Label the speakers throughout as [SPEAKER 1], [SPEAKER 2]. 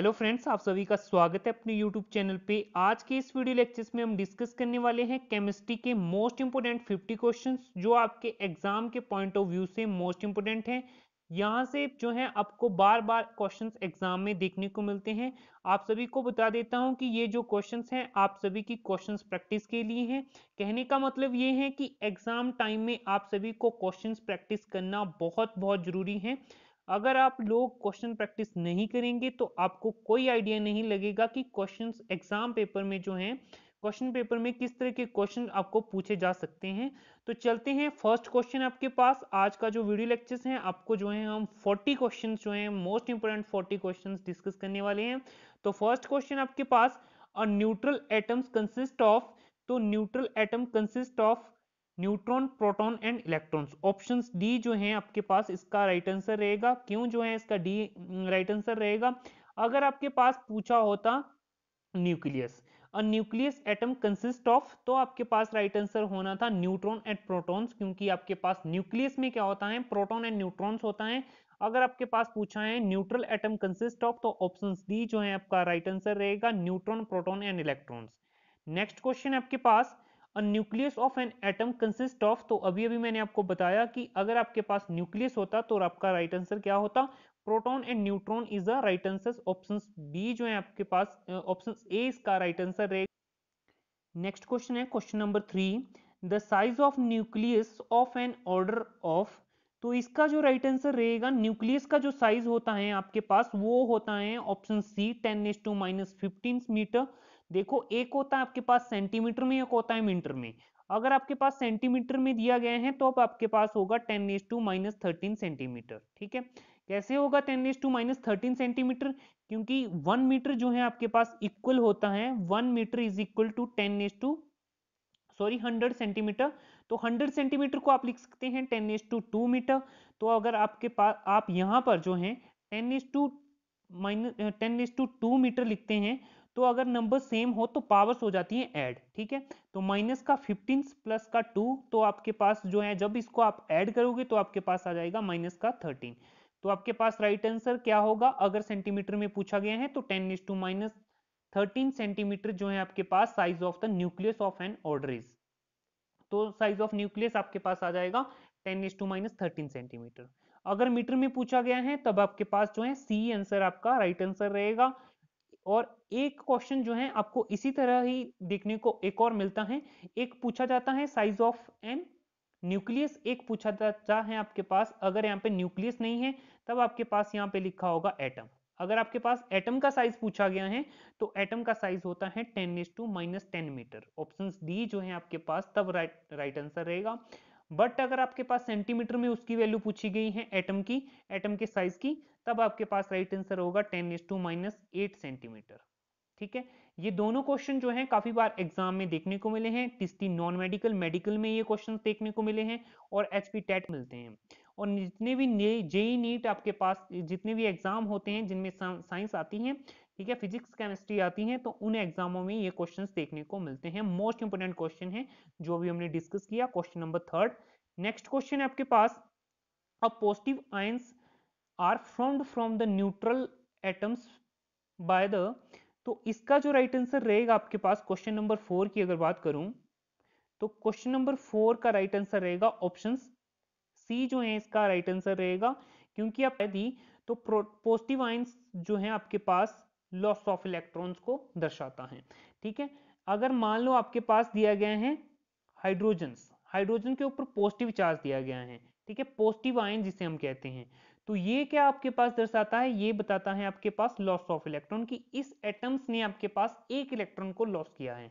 [SPEAKER 1] hello friends आप सभी का स्वागत है अपने यूट्यूब चैनल पे आज के इस वीडियो लेक्चर्स में हम डिस्कस करने वाले हैं केमिस्ट्री के मोस्ट इंपोर्टेंट 50 क्वेश्चंस जो आपके एग्जाम के पॉइंट ऑफ व्यू से मोस्ट इंपोर्टेंट हैं यहाँ से जो है आपको बार बार क्वेश्चंस एग्जाम में देखने को मिलते हैं आप सभी को बता देता हूँ कि ये जो क्वेश्चंस हैं आप सभी की क्वेश्चंस प्रैक्टिस के लिए हैं कहने का मतलब ये है कि एग्जाम टाइम में आप सभी को क्वेश्चंस प्रैक्टिस करना बहुत बहुत जरूरी है अगर आप लोग क्वेश्चन प्रैक्टिस नहीं करेंगे तो आपको कोई आइडिया नहीं लगेगा कि क्वेश्चंस एग्जाम पेपर में जो है क्वेश्चन पेपर में किस तरह के क्वेश्चन आपको पूछे जा सकते हैं तो चलते हैं फर्स्ट क्वेश्चन आपके पास आज का जो वीडियो लेक्चर्स हैं आपको जो है हम 40 क्वेश्चंस जो हैं मोस्ट इंपोर्टेंट 40 क्वेश्चंस डिस्कस करने वाले हैं तो फर्स्ट क्वेश्चन आपके पास a neutral atoms consist of तो neutral atom consist of neutron proton and electrons options D जो है आपके पास इसका राइट आंसर रहेगा क्यों जो है इसका डी राइट आंसर रहेगा अगर आपके पास पूछा होता nucleus nucleus atom consist of तो आपके पास राइट right आंसर होना था न्यूट्रॉन एंड प्रोटॉन्स क्योंकि आपके पास न्यूक्लियस में क्या होता है प्रोटॉन एंड न्यूट्रॉन्स होता है अगर आपके पास पूछा है न्यूट्रल एटम कंसिस्ट ऑफ तो ऑप्शन डी जो है आपका राइट आंसर रहेगा neutron proton and electrons next question आपके पास a nucleus of an atom consist of तो अभी अभी मैंने आपको बताया कि अगर आपके पास न्यूक्लियस होता तो आपका राइट आंसर क्या होता proton and neutron is the right answer option B जो है आपके पास ऑप्शन ए इसका राइट आंसर रहेगा नेक्स्ट क्वेश्चन है question number three the size of nucleus of an order of तो इसका जो राइट आंसर रहेगा न्यूक्लियस का जो साइज होता है आपके पास वो होता है option C ten is to minus fifteen metre देखो एक होता है आपके पास सेंटीमीटर में एक होता है मीटर में अगर आपके पास सेंटीमीटर में दिया गया है तो अब आपके पास होगा ten is to minus thirteen centimetre ठीक है कैसे होगा ten is to minus thirteen centimetre क्योंकि वन मीटर जो है आपके पास इक्वल होता है one metre is equal to ten is to sorry hundred centimetre तो हंड्रेड सेंटीमीटर को आप लिख सकते हैं ten is to two metre तो अगर आपके पास आप यहाँ पर जो है ten is to minus ten is to two metre लिखते हैं तो अगर नंबर सेम हो तो पावर्स हो जाती है ऐड ठीक है तो माइनस का फिफ्टीन प्लस का टू तो आपके पास जो है जब इसको आप ऐड करोगे तो आपके पास आ जाएगा माइनस का थर्टीन तो आपके पास राइट आंसर क्या होगा अगर सेंटीमीटर में पूछा गया है तो ten is to minus thirteen centimetre जो है आपके पास size of the nucleus of an order is तो साइज ऑफ न्यूक्लियस आपके पास आ जाएगा ten is to minus thirteen centimetre अगर मीटर में पूछा गया है तब आपके पास जो है सी आंसर आपका राइट आंसर रहेगा और एक क्वेश्चन जो है आपको इसी तरह ही देखने को एक और मिलता है एक पूछा जाता है साइज ऑफ एन न्यूक्लियस एक पूछा जाता है आपके पास अगर यहाँ पे न्यूक्लियस नहीं है तब आपके पास यहाँ पे लिखा होगा एटम अगर आपके पास एटम का साइज पूछा गया है तो एटम का साइज होता है ten is to minus ten metre option D जो है आपके पास तब राइट राइट आंसर रहेगा बट अगर आपके पास सेंटीमीटर में उसकी वैल्यू पूछी गई है एटम की एटम के साइज की तब आपके पास राइट आंसर होगा ten is to minus eight centimetre ठीक है ये दोनों क्वेश्चन जो हैं काफी बार एग्जाम में देखने को मिले हैं टिस्टी नॉन मेडिकल मेडिकल में ये क्वेश्चन देखने को मिले हैं और एचपी टेट मिलते हैं और जितने भी जेई नीट e e आपके पास जितने भी एग्जाम होते हैं जिनमें साइंस आती है ठीक है फिजिक्स केमिस्ट्री आती है तो उन एग्जामों में ये क्वेश्चन देखने को मिलते हैं मोस्ट इंपोर्टेंट क्वेश्चन है जो भी हमने डिस्कस किया question number third next question है आपके पास अब positive ions are formed from the neutral atoms by the तो इसका जो राइट आंसर रहेगा आपके पास क्वेश्चन नंबर फोर की अगर बात करूं तो क्वेश्चन नंबर फोर का राइट आंसर रहेगा ऑप्शन सी जो है इसका राइट आंसर रहेगा क्योंकि आप दी तो पॉजिटिव आइंस जो है आपके पास लॉस ऑफ इलेक्ट्रॉन्स को दर्शाता है ठीक है अगर मान लो आपके पास दिया गया है हाइड्रोजन हाइड्रोजन के ऊपर पॉजिटिव चार्ज दिया गया है ठीक है पॉजिटिव आयन जिसे हम कहते हैं तो ये क्या आपके पास दर्शाता है ये बताता है आपके पास लॉस ऑफ इलेक्ट्रॉन कि इस एटम्स ने आपके पास एक इलेक्ट्रॉन को लॉस किया है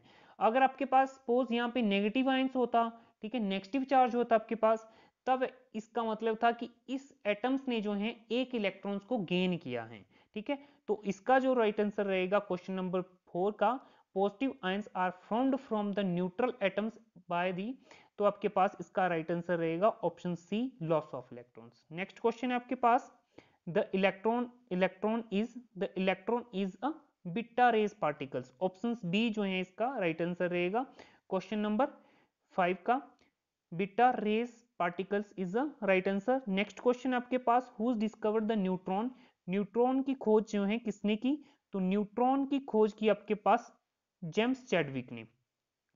[SPEAKER 1] अगर आपके पास सपोज यहाँ पे नेगेटिव आइंस होता ठीक है नेगेटिव चार्ज होता आपके पास तब इसका मतलब था कि इस एटम्स ने जो है एक इलेक्ट्रॉन को गेन किया है ठीक है तो इसका जो राइट आंसर रहेगा क्वेश्चन नंबर फोर का positive ions are formed from the neutral atoms by the तो आपके पास इसका राइट आंसर रहेगा option C loss of electrons next question है आपके पास the electron electron is the electron is a beta rays particles option B जो है इसका राइट आंसर रहेगा क्वेश्चन नंबर फाइव का beta rays particles is a right answer next question आपके पास who's discovered the neutron neutron की खोज जो है किसने की तो न्यूट्रॉन की खोज की आपके पास जेम्स चैडविक ने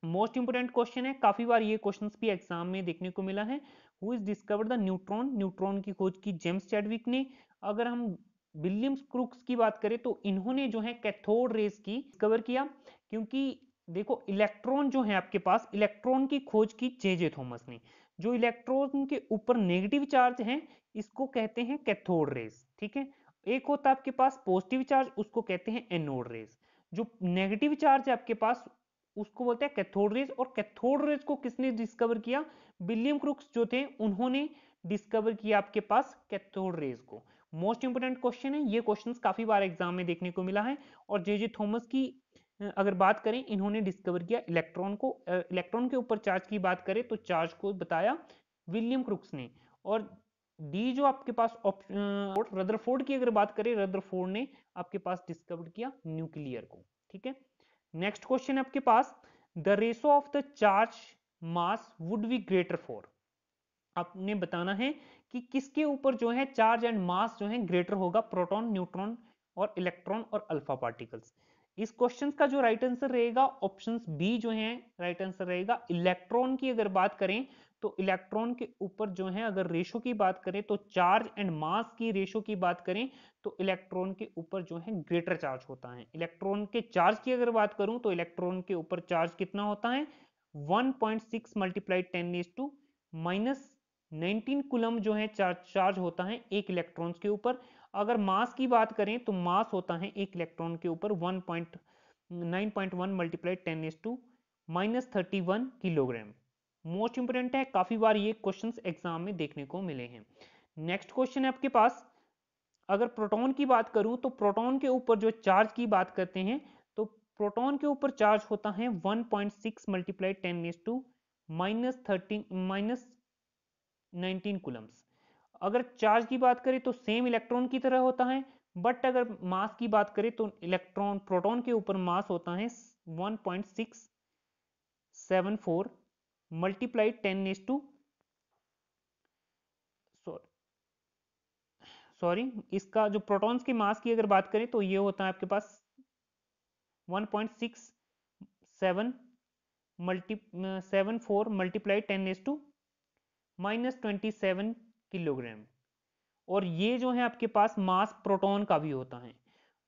[SPEAKER 1] मोस्ट इंपोर्टेंट क्वेश्चन है काफी बार ये क्वेश्चंस भी एग्जाम में देखने को मिला है who is discovered the neutron neutron की खोज की जेम्स चैडविक ने अगर हम विलियम्स क्रूक्स की बात करें तो इन्होंने जो है कैथोड रेस की डिस्कवर किया क्योंकि देखो इलेक्ट्रॉन जो है आपके पास इलेक्ट्रॉन की खोज की जे जे थॉमस ने जो इलेक्ट्रॉन के ऊपर नेगेटिव चार्ज है इसको कहते हैं कैथोड रेस ठीक है एक होता है आपके पास पॉजिटिव चार्ज उसको कहते हैं एनोड रेस जो नेगेटिव चार्ज है आपके पास उसको बोलते हैं कैथोड रेज और कैथोड रेज को किसने डिस्कवर किया विलियम क्रुक्स जो थे उन्होंने डिस्कवर किया आपके पास कैथोड रेज को मोस्ट इंपोर्टेंट क्वेश्चन है ये क्वेश्चन काफी बार एग्जाम में देखने को मिला है और जे जे थॉमस की अगर बात करें इन्होंने डिस्कवर किया इलेक्ट्रॉन को इलेक्ट्रॉन के ऊपर चार्ज की बात करें तो चार्ज को बताया विलियम क्रुक्स ने और डी जो आपके पास ऑप्शन रदरफोर्ड की अगर बात करें रदरफोर्ड ने आपके पास डिस्कवर किया न्यूक्लियर को ठीक है नेक्स्ट क्वेश्चन आपके पास the ratio of the charge mass would be greater for आपने बताना है कि किसके ऊपर जो है चार्ज एंड मास जो है ग्रेटर होगा प्रोटॉन न्यूट्रॉन और इलेक्ट्रॉन और अल्फा पार्टिकल्स इस क्वेश्चन का जो राइट आंसर रहेगा ऑप्शन बी जो है राइट आंसर रहेगा इलेक्ट्रॉन की अगर बात करें तो इलेक्ट्रॉन के ऊपर जो है अगर रेशो की बात करें तो चार्ज एंड मास की रेशो की बात करें तो इलेक्ट्रॉन के ऊपर जो है ग्रेटर चार्ज होता है इलेक्ट्रॉन के चार्ज की अगर बात करूं तो इलेक्ट्रॉन के ऊपर चार्ज कितना होता है 1.6 point six multiply ten is to minus nineteen coulomb जो है चार्ज चार्ज होता है एक इलेक्ट्रॉन के ऊपर अगर मास की बात करें तो मास होता है एक इलेक्ट्रॉन के ऊपर one point nine point one multiply ten is to minus thirty one kilogram most important है काफी बार ये क्वेश्चंस एग्जाम में देखने को मिले हैं नेक्स्ट क्वेश्चन है आपके पास अगर प्रोटॉन की बात करूं तो प्रोटॉन के ऊपर जो चार्ज की बात करते हैं तो प्रोटॉन के ऊपर चार्ज होता है 1.6 point six multiply ten is to minus thirteen minus nineteen coulombs अगर चार्ज की बात करें तो सेम इलेक्ट्रॉन की तरह होता है बट अगर मास की बात करें तो इलेक्ट्रॉन प्रोटॉन के ऊपर मास होता है 1.674 multiply ten is to sorry इसका जो प्रोटॉन्स के मास की अगर बात करें तो ये होता है आपके पास 1.67 multi seven four multiply ten is to minus twenty seven kilogram और ये जो है आपके पास मास प्रोटॉन का भी होता है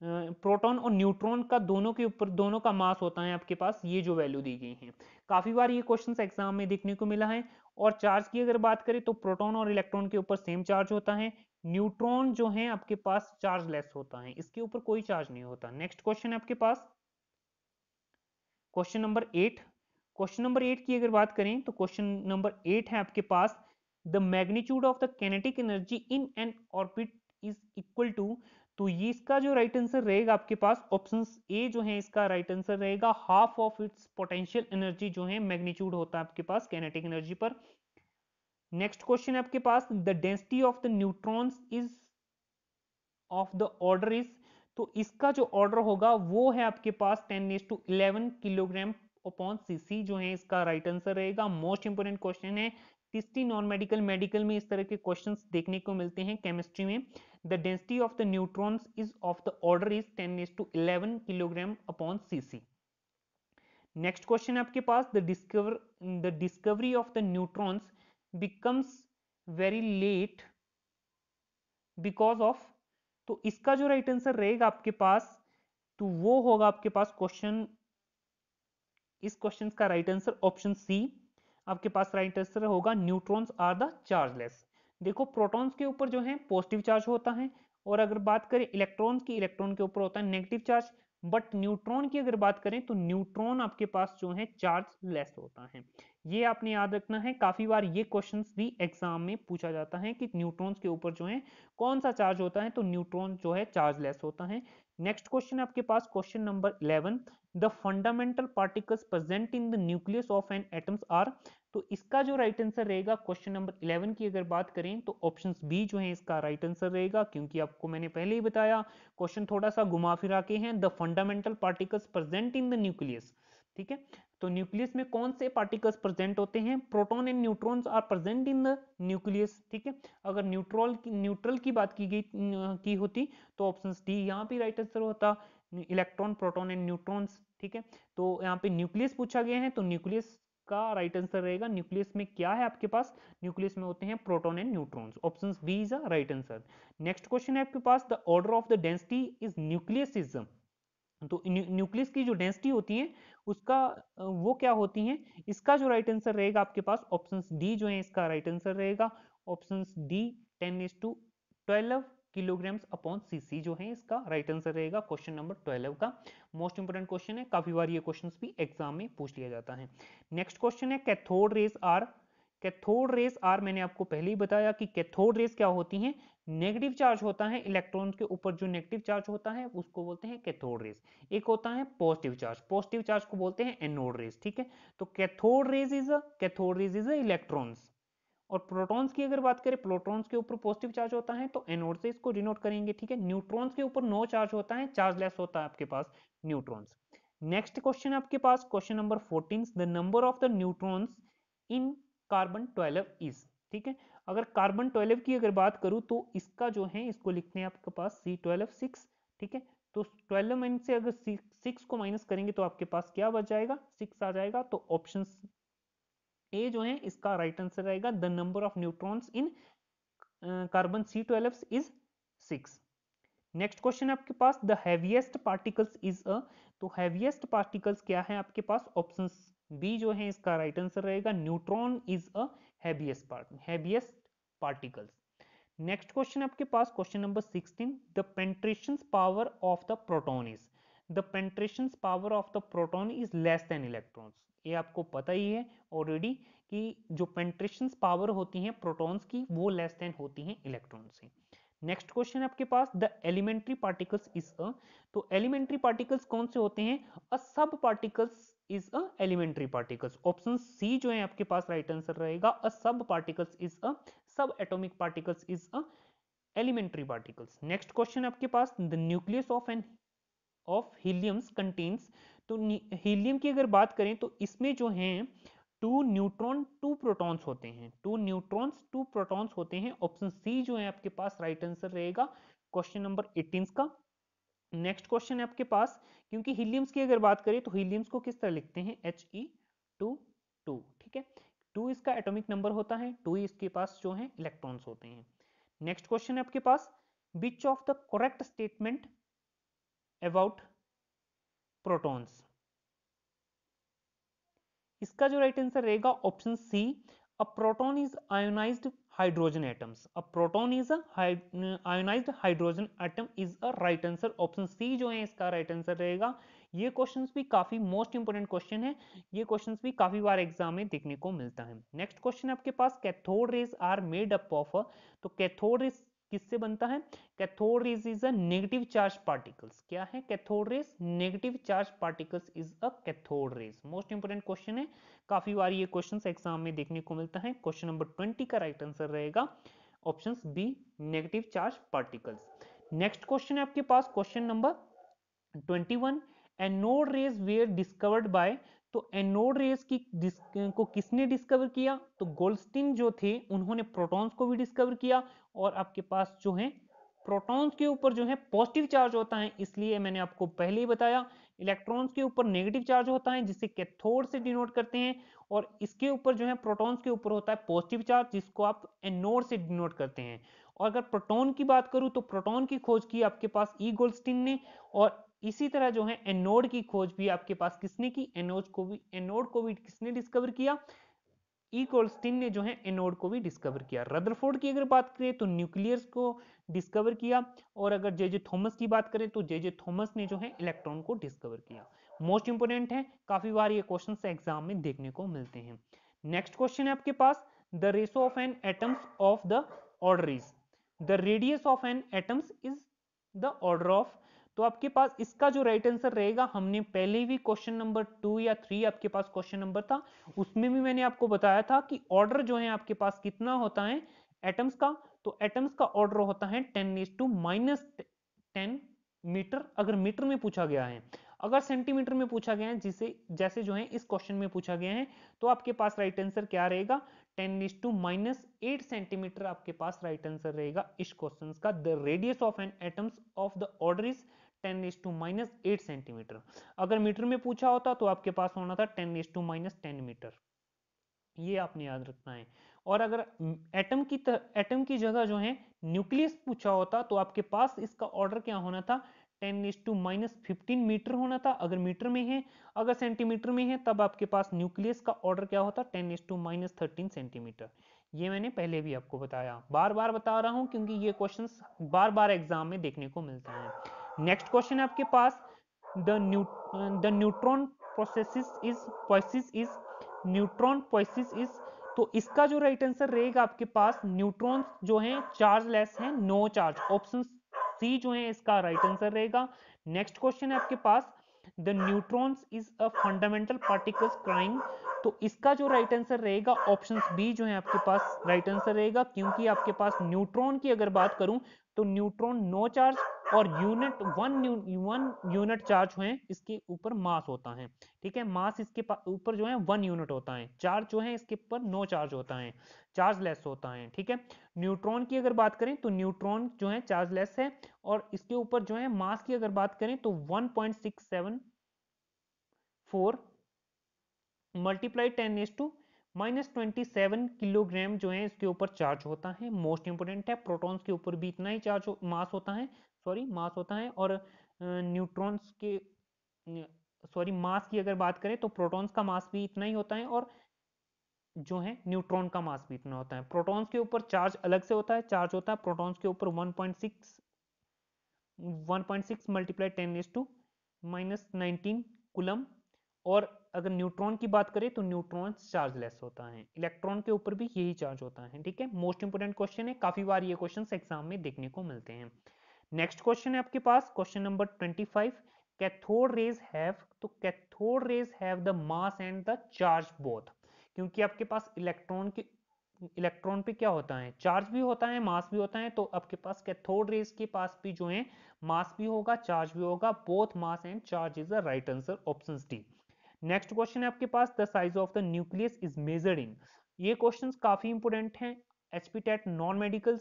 [SPEAKER 1] प्रोटॉन और न्यूट्रॉन का दोनों के ऊपर दोनों का मास होता है आपके पास ये जो वैल्यू दी गई है काफी बार ये क्वेश्चन एग्जाम में देखने को मिला है और चार्ज की अगर बात करें तो प्रोटॉन और इलेक्ट्रॉन के ऊपर सेम चार्ज होता है न्यूट्रॉन जो है आपके पास चार्ज लेस होता है इसके ऊपर कोई चार्ज नहीं होता नेक्स्ट क्वेश्चन है आपके पास question number eight question number eight की अगर बात करें तो क्वेश्चन नंबर एट है आपके पास the magnitude of the kinetic energy in an orbit is equal to तो ये इसका जो राइट आंसर रहेगा आपके पास ऑप्शन ए जो है इसका राइट आंसर रहेगा half of its potential energy जो है मैग्नीट्यूड होता है आपके पास कैनेटिक एनर्जी पर नेक्स्ट क्वेश्चन आपके पास the density of the neutrons is of the order is तो इसका जो ऑर्डर होगा वो है आपके पास ten is to eleven kilogram upon CC जो है इसका राइट आंसर रहेगा मोस्ट इंपोर्टेंट क्वेश्चन है तीसरी नॉन मेडिकल मेडिकल में इस तरह के क्वेश्चन देखने को मिलते हैं केमिस्ट्री में the density of the neutrons is of the order is ten is to eleven kilogram upon C next question आपके पास the discover the discovery of the neutrons becomes very late because of तो इसका जो right answer रहेगा आपके पास तो वो होगा आपके पास क्वेश्चन इस क्वेश्चन का राइट आंसर ऑप्शन सी आपके पास राइट आंसर होगा न्यूट्रॉन्स आर द चार्जलेस देखो प्रोटॉन्स के ऊपर जो है पॉजिटिव चार्ज होता है और अगर बात करें इलेक्ट्रॉन्स की इलेक्ट्रॉन के ऊपर होता है नेगेटिव चार्ज बट न्यूट्रॉन की अगर बात करें तो न्यूट्रॉन आपके पास जो है चार्ज लेस होता है ये आपने याद रखना है काफी बार ये क्वेश्चंस भी एग्जाम में पूछा जाता है कि न्यूट्रॉन्स के ऊपर जो है कौन सा चार्ज होता है तो न्यूट्रॉन जो है चार्ज लेस होता है नेक्स्ट क्वेश्चन आपके पास question number eleven the fundamental particles present in the nucleus of an atoms are तो इसका जो राइट आंसर रहेगा क्वेश्चन नंबर 11 की अगर बात करें तो ऑप्शन बी जो है इसका राइट आंसर रहेगा क्योंकि आपको मैंने पहले ही बताया क्वेश्चन थोड़ा सा घुमा फिरा के हैं the fundamental particles present in the nucleus ठीक है तो न्यूक्लियस में कौन से पार्टिकल्स प्रेजेंट होते हैं proton and neutrons are present in the nucleus ठीक है अगर न्यूट्रॉल की न्यूट्रल की बात की गई अं, की होती तो ऑप्शन डी यहाँ पे राइट आंसर होता इलेक्ट्रॉन प्रोटॉन एंड न्यूट्रॉन्स ठीक है तो यहाँ पे न्यूक्लियस पूछा गया है तो न्यूक्लियस इसका राइट आंसर रहेगा न्यूक्लियस में क्या है आपके पास न्यूक्लियस में होते हैं proton and neutrons option B is a right answer next question है आपके पास the order of the density is न्यूक्लियसिज्म तो न्यूक्लियस की जो डेंसिटी होती है उसका वो क्या होती है इसका जो राइट आंसर रहेगा आपके पास ऑप्शन डी जो है इसका राइट आंसर रहेगा option D ten is to twelve kilograms upon CC जो है इसका राइट आंसर रहेगा क्वेश्चन नंबर ट्वेल्व का मोस्ट इंपोर्टेंट क्वेश्चन है काफी बार ये क्वेश्चन भी एग्जाम में पूछ लिया जाता है नेक्स्ट क्वेश्चन है cathode rays are cathode rays are मैंने आपको पहले ही बताया कि कैथोड रेस क्या होती है नेगेटिव चार्ज होता है इलेक्ट्रॉन के ऊपर जो नेगेटिव चार्ज होता है उसको बोलते हैं कैथोड रेस एक होता है पॉजिटिव चार्ज पॉजिटिव चार्ज को बोलते हैं एनोड रेस ठीक है तो cathode rays is cathode rays is electrons और प्रोटॉन्स की अगर बात करें प्रोटॉन्स के ऊपर पॉजिटिव चार्ज होता है तो एनोड से इसको डिनोट करेंगे ठीक है न्यूट्रॉन्स के ऊपर नो चार्ज होता है चार्जलेस होता है आपके पास न्यूट्रॉन्स नेक्स्ट क्वेश्चन आपके पास question number 14 the number of the neutrons in carbon 12 is ठीक है अगर कार्बन 12 की अगर बात करूं तो इसका जो है इसको लिखते हैं आपके पास सी ट्वेल्व सिक्स ठीक है तो 12 में से अगर सिक्स को माइनस करेंगे तो आपके पास क्या बच जाएगा सिक्स आ जाएगा तो ऑप्शन ए जो है इसका राइट आंसर रहेगा the number of neutrons in carbon C twelve is six next question आपके पास the heaviest particles is uh तो हैवीएस्ट पार्टिकल्स क्या है आपके पास ऑप्शन बी जो है इसका राइट आंसर रहेगा neutron is uh heaviest part heaviest particles next question आपके पास question number 16 the penetration power of the proton is the penetration power of the proton is less than electrons ये आपको पता ही है ऑलरेडी कि जो penetration power होती है प्रोटॉन्स की वो लेस देन होती है इलेक्ट्रॉन से नेक्स्ट क्वेश्चन आपके पास the elementary particles is uh तो एलिमेंट्री पार्टिकल्स कौन से होते हैं uh sub particles is uh elementary particles option C जो है आपके पास राइट आंसर रहेगा अ sub particles is uh sub atomic particles is uh elementary particles next question आपके पास the nucleus of an of heliums contains तो helium की अगर बात करें तो इसमें जो हैं टू न्यूट्रॉन टू प्रोटॉन्स होते हैं टू न्यूट्रॉन्स टू प्रोटॉन्स होते हैं ऑप्शन सी जो है आपके पास राइट आंसर रहेगा क्वेश्चन नंबर 18 का नेक्स्ट क्वेश्चन है आपके पास क्योंकि हीलियम्स की अगर बात करें तो हीलियम्स को किस तरह लिखते हैं एच ई टू टू ठीक है टू इसका एटॉमिक नंबर होता है टू इसके पास जो है इलेक्ट्रॉन्स होते हैं नेक्स्ट क्वेश्चन है आपके पास which of the correct statement about protons इसका जो राइट आंसर रहेगा option C uh proton is ionised hydrogen atoms uh proton is ionised hydrogen atom is a right answer option C जो है इसका right answer रहेगा ये question भी काफी मोस्ट इंपोर्टेंट क्वेश्चन है ये क्वेश्चन भी काफी बार एग्जाम में देखने को मिलता है नेक्स्ट क्वेश्चन आपके पास cathode rays are made up of तो कैथोड रेज किससे बनता है cathode rays is uh negative charge particles क्या है cathode rays negative charge particles is uh cathode rays most important question है काफी बार ये क्वेश्चन एग्जाम में देखने को मिलता है क्वेश्चन नंबर ट्वेंटी का राइट आंसर रहेगा option B negative charge particles next question है आपके पास question number twenty one anode rays were discovered by तो एनोड रेस की को किसने डिस्कवर किया तो गोल्डस्टीन जो थे उन्होंने प्रोटॉन्स को भी डिस्कवर किया और आपके पास जो है प्रोटॉन्स के ऊपर जो है पॉजिटिव चार्ज होता है इसलिए मैंने आपको पहले ही बताया इलेक्ट्रॉन्स के ऊपर नेगेटिव चार्ज होता है जिसे कैथोड से डिनोट करते हैं और इसके ऊपर जो है प्रोटॉन्स के ऊपर होता है पॉजिटिव चार्ज जिसको आप एनोड से डिनोट करते हैं और अगर प्रोटॉन की बात करूं तो प्रोटॉन की खोज की आपके पास ई e गोल्डस्टीन ने और इसी तरह जो है एनोड की खोज भी आपके पास किसने की एनोड को भी एनोड को भी किसने डिस्कवर किया ईकोलस्टीन ने जो है एनोड को भी डिस्कवर किया रदरफोर्ड की अगर बात करें तो न्यूक्लियस को डिस्कवर किया और अगर जे जे थॉमस की बात करें तो जे जे थॉमस ने जो है इलेक्ट्रॉन को डिस्कवर किया मोस्ट इंपोर्टेंट है काफी बार ये क्वेश्चन एग्जाम में देखने को मिलते हैं नेक्स्ट क्वेश्चन है आपके पास the radius of an atoms of the order is the radius of an atoms is the order of तो आपके पास इसका जो राइट आंसर रहेगा हमने पहले भी क्वेश्चन नंबर टू या थ्री आपके पास क्वेश्चन नंबर था उसमें भी मैंने आपको बताया था कि ऑर्डर जो है आपके पास कितना होता है एटम्स का तो एटम्स का ऑर्डर होता है ten is to minus ten metre अगर मीटर में पूछा गया है अगर सेंटीमीटर में पूछा गया है जिसे जैसे जो है इस क्वेश्चन में पूछा गया है तो आपके पास राइट आंसर क्या रहेगा is to minus eight centimetre आपके पास राइट आंसर रहेगा इस क्वेश्चन का the radius of an atoms of the order is is to minus eight centimetre अगर मीटर में पूछा होता तो आपके पास होना था ten is to minus ten metre ये आपने याद रखना है और अगर एटम की एटम की जगह जो है न्यूक्लियस पूछा होता तो आपके पास इसका ऑर्डर क्या होना था ten is to minus fifteen metre होना था अगर मीटर में है अगर सेंटीमीटर में है तब आपके पास न्यूक्लियस का ऑर्डर क्या होता ten is to minus thirteen centimetre ये मैंने पहले भी आपको बताया बार बार बता रहा हूं क्योंकि ये क्वेश्चन बार बार एग्जाम में देखने को मिलते हैं नेक्स्ट क्वेश्चन है आपके पास the new the neutron processes is possesses is neutron possesses is तो इसका जो राइट आंसर रहेगा आपके पास न्यूट्रॉन्स जो हैं चार्ज लेस हैं नो चार्ज ऑप्शन सी जो है इसका राइट आंसर रहेगा नेक्स्ट क्वेश्चन है आपके पास the neutrons is uh fundamental particles crime तो इसका जो राइट आंसर रहेगा ऑप्शन बी जो है आपके पास राइट आंसर रहेगा क्योंकि आपके पास न्यूट्रॉन की अगर बात करूं तो न्यूट्रॉन नो चार्ज और unit one one unit charge जो इसके ऊपर मास होता है ठीक है मास इसके ऊपर जो है वन यूनिट होता है चार्ज जो है इसके ऊपर नो चार्ज होता है चार्जलेस होता है ठीक है न्यूट्रॉन की अगर बात करें तो न्यूट्रॉन जो है लेस है और इसके ऊपर जो है मास की अगर बात करें तो 1.674 multiply ten is to minus twenty seven kilogram जो है इसके ऊपर चार्ज होता है मोस्ट इंपोर्टेंट है प्रोटॉन्स के ऊपर भी इतना ही चार्ज हो, मास होता है सॉरी मास होता है और न्यूट्रॉन्स के सॉरी मास की अगर बात करें तो प्रोटॉन्स का मास भी इतना ही होता है और जो है न्यूट्रॉन का मास भी इतना होता है प्रोटॉन्स के ऊपर चार्ज अलग से होता है चार्ज होता है प्रोटॉन्स के ऊपर 1.6 1.6 multiply ten is to minus nineteen coulomb और अगर न्यूट्रॉन की बात करें तो न्यूट्रॉन चार्ज लेस होता है इलेक्ट्रॉन के ऊपर भी यही चार्ज होता है ठीक है मोस्ट इंपोर्टेंट क्वेश्चन है काफी बार ये क्वेश्चन एग्जाम में देखने को मिलते हैं नेक्स्ट क्वेश्चन है आपके पास question number twenty five cathode rays have तो cathode rays have the mass and the charge both क्योंकि आपके पास इलेक्ट्रॉन के इलेक्ट्रॉन पे क्या होता है चार्ज भी होता है मास भी होता है तो आपके पास कैथोड रेस के पास भी जो है मास भी होगा चार्ज भी होगा both mass and charge is the right answer option D next question है आपके पास the size of the nucleus is measured in ये क्वेश्चंस काफी इंपोर्टेंट हैं एचपी टेट नॉन मेडिकल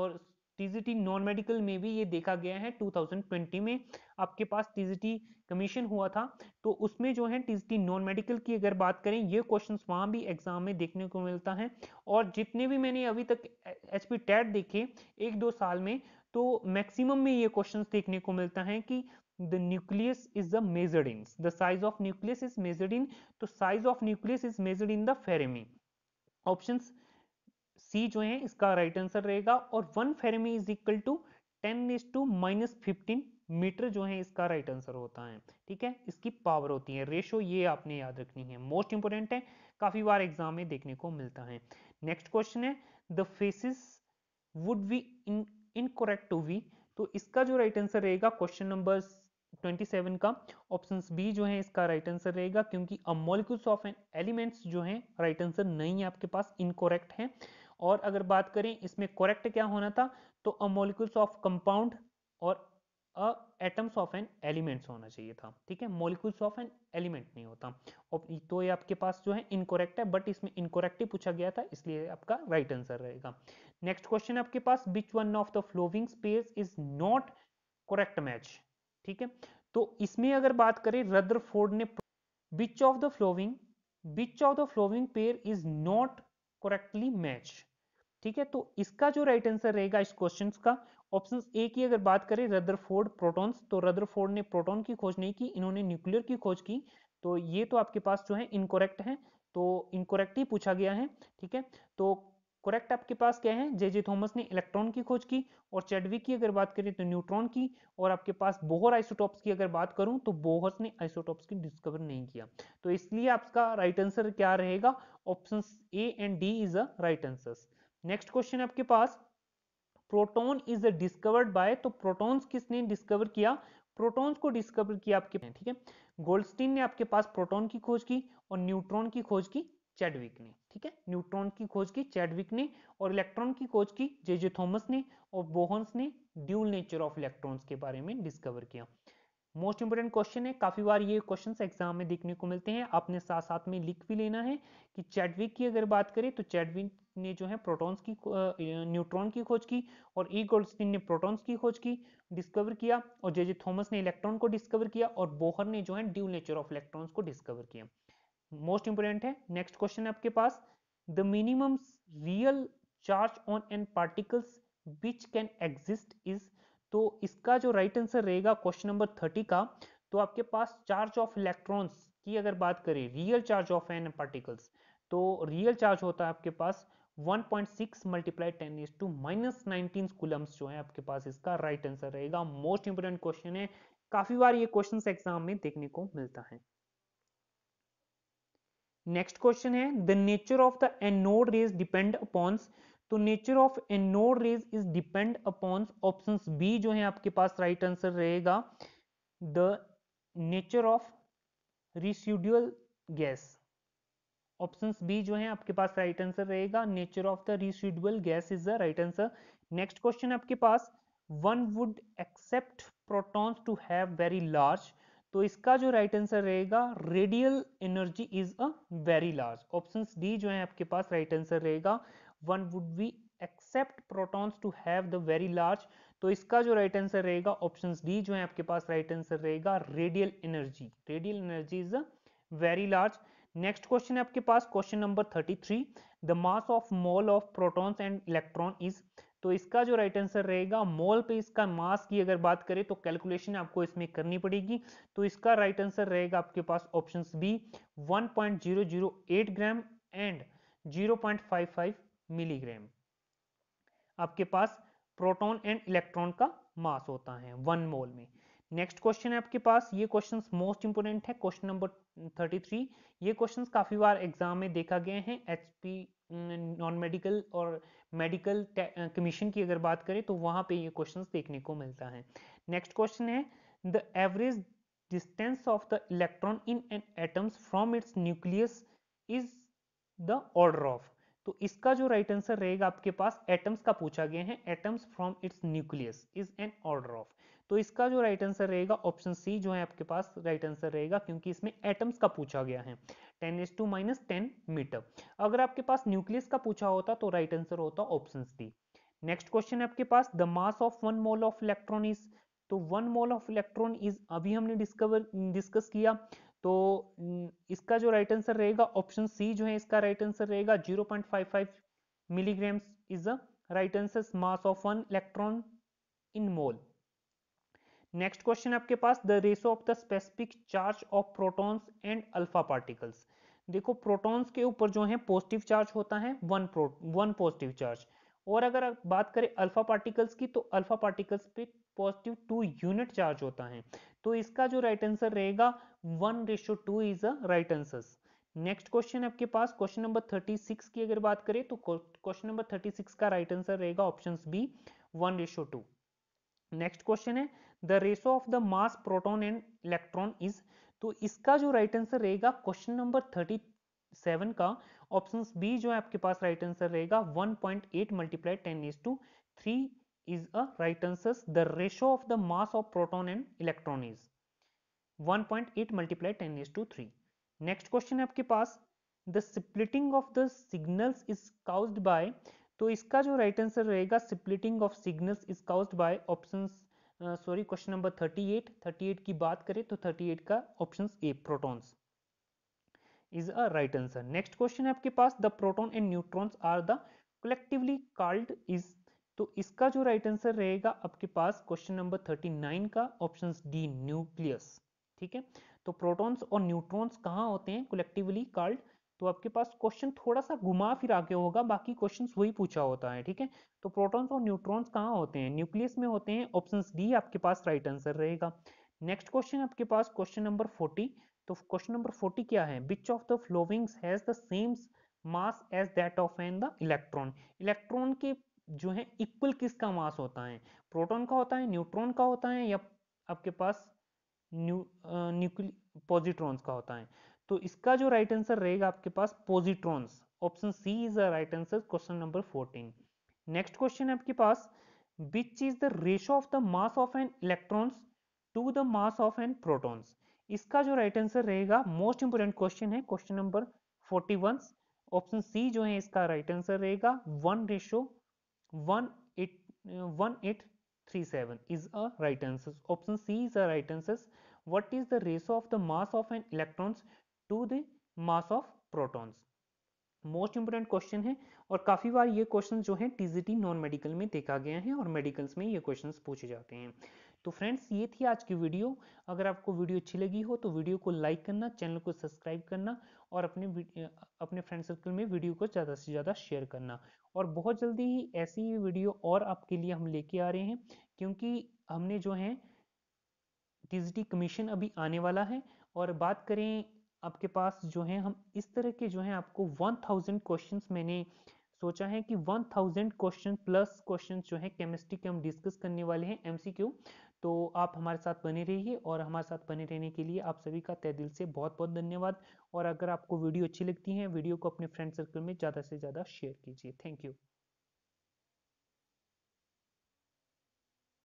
[SPEAKER 1] और टीजीटी नॉन मेडिकल में भी ये देखा गया है 2020 में आपके पास टीजीटी कमीशन हुआ था तो उसमें जो है टीजीटी नॉन मेडिकल की अगर बात करें ये क्वेश्चंस वहाँ भी एग्जाम में देखने को मिलता है और जितने भी मैंने अभी तक एच पी टैट देखे एक दो साल में तो मैक्सिमम में ये क्वेश्चन देखने को मिलता है कि the nucleus is the measured in the size of nucleus is measured in तो size of nucleus is measured in the fermi options C जो है इसका राइट आंसर रहेगा और one fermi is equal to ten is to minus fifteen metre जो है इसका right answer होता है ठीक है इसकी पावर होती है रेशो ये आपने याद रखनी है मोस्ट इंपोर्टेंट है काफी बार एग्जाम में देखने को मिलता है नेक्स्ट क्वेश्चन है the phases would be in incorrect to we तो इसका जो राइट आंसर रहेगा क्वेश्चन नंबर 27 का ऑप्शन बी जो है इसका राइट आंसर रहेगा क्योंकि अमोलिक्यूल्स ऑफ एन एलिमेंट्स जो है राइट आंसर नहीं है आपके पास इनकोरेक्ट है और अगर बात करें इसमें करेक्ट क्या होना था तो अ मोलिकुल्स ऑफ कंपाउंड और एटम्स ऑफ एन एलिमेंट्स होना चाहिए था ठीक है मोलिकुल्स ऑफ एन एलिमेंट नहीं होता तो ये आपके पास जो है इनकोरेक्ट है बट इसमें इनकोरेक्ट ही पूछा गया था इसलिए आपका राइट आंसर रहेगा नेक्स्ट क्वेश्चन आपके पास which one of the following space is not correct match ठीक है तो इसमें अगर बात करें रद्र ने which of the following which of the following pair is not correctly match ठीक है तो इसका जो राइट आंसर रहेगा इस क्वेश्चन का ऑप्शन ए की अगर बात करें रदरफोर्ड प्रोटॉन्स तो रदरफोर्ड ने प्रोटॉन की खोज नहीं की इन्होंने न्यूक्लियर की खोज की तो ये तो आपके पास जो है इनकोरेक्ट है तो इनकोरेक्ट ही पूछा गया है ठीक है तो करेक्ट आपके पास क्या है जे जे थॉमस ने इलेक्ट्रॉन की खोज की और चैडविक की अगर बात करें तो न्यूट्रॉन की और आपके पास बोहर आइसोटॉप्स की अगर बात करूं तो बोहर ने आइसोटॉप्स की डिस्कवर नहीं किया तो इसलिए आपका राइट आंसर क्या रहेगा option A and D is a right answer next question आपके पास प्रोटोन इज डिस्कवर्ड बाय तो प्रोटोन किसने डिस्कवर किया प्रोटॉन्स को डिस्कवर किया आपके ठीक है गोल्डस्टीन ने आपके पास प्रोटॉन की खोज की और न्यूट्रॉन की खोज की चैडविक ने ठीक है न्यूट्रॉन की खोज की चैडविक ने और इलेक्ट्रॉन की खोज की जे जे थॉमस ने और बोहन्स ने ड्यूल नेचर ऑफ इलेक्ट्रॉन्स के बारे में डिस्कवर किया मोस्ट इंपोर्टेंट क्वेश्चन है काफी बार ये क्वेश्चंस एग्जाम में देखने को मिलते हैं आपने साथ साथ में लिख भी लेना है कि चैडविक की अगर बात करें तो चैडविक ने जो है प्रोटॉन्स की न्यूट्रॉन की खोज की और ई गोल्डस्टीन ने प्रोटॉन्स की खोज की डिस्कवर किया और जे जे थॉमस ने इलेक्ट्रॉन को डिस्कवर किया और बोहर ने जो है ड्यू नेचर ऑफ इलेक्ट्रॉन्स को डिस्कवर किया मोस्ट इंपोर्टेंट है नेक्स्ट क्वेश्चन आपके पास the minimum real charge on an particles which can exist is तो इसका जो राइट आंसर रहेगा क्वेश्चन नंबर थर्टी का तो आपके पास चार्ज ऑफ इलेक्ट्रॉन्स की अगर बात करें real charge of an particles तो रियल चार्ज होता है आपके पास 1.6 point six multiply ten is to minus nineteen coulombs जो है आपके पास इसका राइट आंसर रहेगा मोस्ट इंपोर्टेंट क्वेश्चन है काफी बार ये क्वेश्चन एग्जाम में देखने को मिलता है नेक्स्ट क्वेश्चन है the nature of the anode rays depend upons तो nature of anode rays is depend upons option B जो है आपके पास राइट right आंसर रहेगा the nature of residual gas option B जो है आपके पास राइट आंसर रहेगा nature of the residual gas is the right answer next question आपके पास one would expect protons to have very large तो इसका जो राइट आंसर रहेगा radial energy is uh very large option D जो है आपके पास राइट आंसर रहेगा one would be expect protons to have the very large तो इसका जो राइट आंसर रहेगा ऑप्शन डी जो है आपके पास राइट आंसर रहेगा radial energy radial energy is uh very large next question है आपके पास question number 33 the mass of mole of protons and electron is तो इसका जो राइट आंसर रहेगा मोल पे इसका मास की अगर बात करें तो कैलकुलेशन आपको इसमें करनी पड़ेगी तो इसका राइट आंसर रहेगा आपके पास option B 1.008 gram and 0.55 milligram आपके पास प्रोटॉन एंड इलेक्ट्रॉन का मास होता है वन मोल में नेक्स्ट क्वेश्चन है आपके पास ये क्वेश्चन मोस्ट इंपोर्टेंट है क्वेश्चन नंबर 33 ये क्वेश्चन काफी बार एग्जाम में देखा गया है एच नॉन मेडिकल और मेडिकल कमीशन की अगर बात करें तो वहां पे ये क्वेश्चंस देखने को मिलता है नेक्स्ट क्वेश्चन है the average distance of the electron in an atoms from its nucleus is the order of तो इसका जो राइट आंसर रहेगा आपके पास एटम्स का पूछा गया है atoms from its nucleus is an order of तो इसका जो राइट आंसर रहेगा ऑप्शन सी जो है आपके पास राइट आंसर रहेगा क्योंकि इसमें एटम्स का पूछा गया है ten is to minus ten metre अगर आपके पास न्यूक्लियस का पूछा होता तो राइट आंसर होता ऑप्शन डी नेक्स्ट क्वेश्चन है आपके पास the mass of one mole of electron is तो one mole of electron is अभी हमने डिस्कवर डिस्कस किया तो इसका जो राइट आंसर रहेगा ऑप्शन सी जो है इसका राइट आंसर रहेगा 0.55 milligram is the right answer mass of one electron in mole next question आपके पास the ratio of the specific charge of protons and alpha particles देखो प्रोटॉन्स के ऊपर जो है पॉजिटिव चार्ज होता है one pro one positive charge और अगर आप बात करें अल्फा पार्टिकल्स की तो अल्फा पार्टिकल्स पे पॉजिटिव टू यूनिट चार्ज होता है तो इसका जो राइट आंसर रहेगा one ratio two is a right answer next question आपके पास क्वेश्चन नंबर थर्टी सिक्स की अगर बात करें तो क्वेश्चन नंबर थर्टी सिक्स का राइट आंसर रहेगा option B one ratio two next question है the ratio of the mass proton and electron is तो इसका जो राइट आंसर रहेगा क्वेश्चन नंबर थर्टी सेवन का ऑप्शन बी जो है आपके पास राइट आंसर रहेगा one point eight multiply ten is to three is a right answer the ratio of the mass of proton and electron is one point eight multiply ten is to three next question है आपके पास the splitting of the signals is caused by तो इसका जो right answer रहेगा splitting of signals is caused by options sorry question number 38 38 की बात करें तो 38 का option A protons is a right answer next question है आपके पास the proton and neutrons are the collectively called is तो इसका जो राइट right आंसर रहेगा आपके पास क्वेश्चन नंबर 39 का ऑप्शन डी न्यूक्लियस ठीक है तो प्रोटॉन्स और न्यूट्रॉन्स कहाँ होते हैं कलेक्टिवली कॉल्ड तो आपके पास क्वेश्चन थोड़ा सा घुमा फिर के होगा बाकी क्वेश्चन वही पूछा होता है ठीक है तो प्रोटॉन्स और न्यूट्रॉन्स कहाँ होते हैं न्यूक्लियस में होते हैं ऑप्शन डी आपके पास राइट आंसर रहेगा नेक्स्ट क्वेश्चन आपके पास क्वेश्चन नंबर फोर्टी तो क्वेश्चन नंबर फोर्टी क्या है which of the followings has the same mass as that of an the electron electron के जो है इक्वल किसका मास होता है प्रोटॉन का होता है न्यूट्रॉन का होता है या आपके पास न्यू न्यूक्ली पॉजिट्रॉन्स का होता है तो इसका जो राइट आंसर रहेगा आपके पास positrons option C is the right answer question number fourteen next question है आपके पास which is the ratio of the mass of an electrons to the mass of an protons इसका जो राइट आंसर रहेगा most important question है question number forty one option C जो है इसका राइट आंसर रहेगा one ratio one eight one eight three seven is a right answer option C is a right answer what is the ratio of the mass of an electrons to the mass of protons most important question है और काफ़ी बार ये question जो है TGT non medical में देखा गया है और मेडिकल्स में ये क्वेश्चन पूछे जाते हैं तो फ्रेंड्स ये थी आज की वीडियो अगर आपको वीडियो अच्छी लगी हो तो वीडियो को लाइक करना चैनल को सब्सक्राइब करना और अपने अपने फ्रेंड सर्कल में वीडियो को ज़्यादा से ज़्यादा शेयर करना और बहुत जल्दी ही ऐसी ही वीडियो और आपके लिए हम लेके आ रहे हैं क्योंकि हमने जो है टीजीटी कमीशन अभी आने वाला है और बात करें आपके पास जो है हम इस तरह के जो है आपको 1000 क्वेश्चंस मैंने सोचा है कि 1000 क्वेश्चन प्लस क्वेश्चन जो है केमिस्ट्री के हम डिस्कस करने वाले हैं एमसीक्यू तो आप हमारे साथ बने रहिए और हमारे साथ बने रहने के लिए आप सभी का तय दिल से बहुत बहुत धन्यवाद और अगर आपको वीडियो अच्छी लगती है वीडियो को अपने फ्रेंड सर्कल में ज़्यादा से ज़्यादा शेयर कीजिए थैंक यू